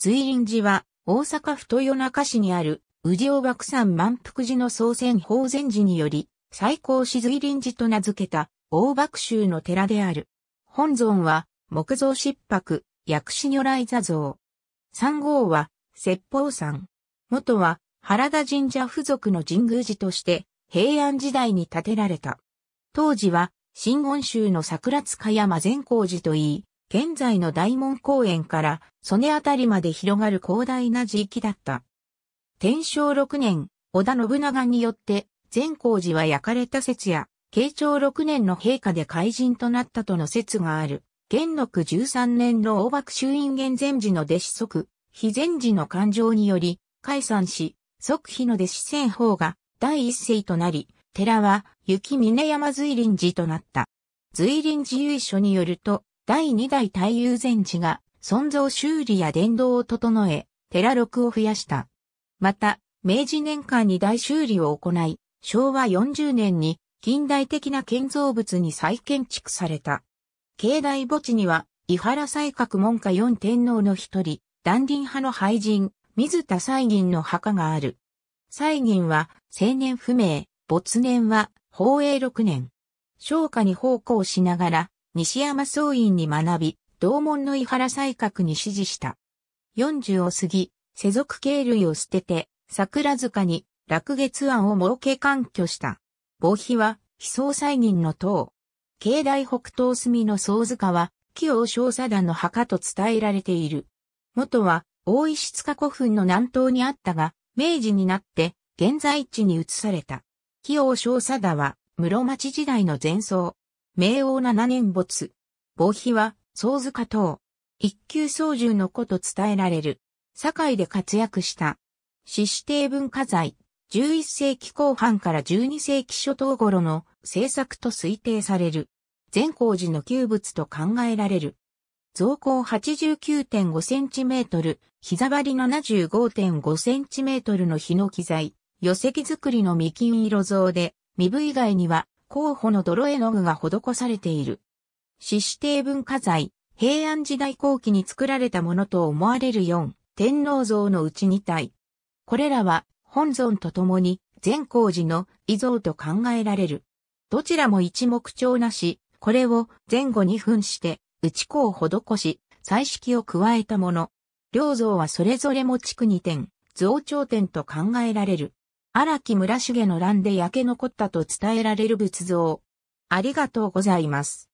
随林寺は、大阪府豊中市にある、宇治尾岳山満腹寺の創選法禅寺により、最高市随林寺と名付けた、大爆州の寺である。本尊は、木造漆白、薬師如来座像。三号は、説法山。元は、原田神社付属の神宮寺として、平安時代に建てられた。当時は、新言宗の桜塚山善光寺といい、現在の大門公園から曽根あたりまで広がる広大な地域だった。天正6年、織田信長によって善光寺は焼かれた説や、慶長6年の陛下で怪人となったとの説がある。元禄13年の大幕衆院元禅寺の弟子即、非禅寺の勘定により、解散し、即非の弟子仙法が第一世となり、寺は雪峰山随林寺となった。随林寺由緒によると、第2代太友禅師が、尊像修理や伝道を整え、寺録を増やした。また、明治年間に大修理を行い、昭和40年に近代的な建造物に再建築された。境内墓地には、伊原西閣門下四天皇の一人、断林派の廃人、水田西銀の墓がある。西銀は、青年不明、没年は、宝永六年。昇華に奉公しながら、西山総院に学び、同門の井原才閣に指示した。40を過ぎ、世俗経類を捨てて、桜塚に落月案を設け環挙した。防費は、非葬祭人の塔。境内北東隅の総塚は、清正少佐団の墓と伝えられている。元は、大石塚古墳の南東にあったが、明治になって、現在地に移された。清正少佐田は、室町時代の前奏。明王七年没。防碑は、宗塚等。一級操縦の子と伝えられる。堺で活躍した。死指定文化財。11世紀後半から12世紀初頭頃の制作と推定される。善光寺の旧物と考えられる。造高8 9 5トル、膝張り 75.5cm のヒのキ材、寄席作りの未金色像で、身部以外には候補の泥絵の具が施されている。四子帝文化財、平安時代後期に作られたものと思われる4、天皇像のうち2体。これらは本尊と共に善光寺の遺像と考えられる。どちらも一目調なし、これを前後に分して、内子を施し、彩色を加えたもの。両像はそれぞれも地区2点、増長点と考えられる。荒木村重の乱で焼け残ったと伝えられる仏像。ありがとうございます。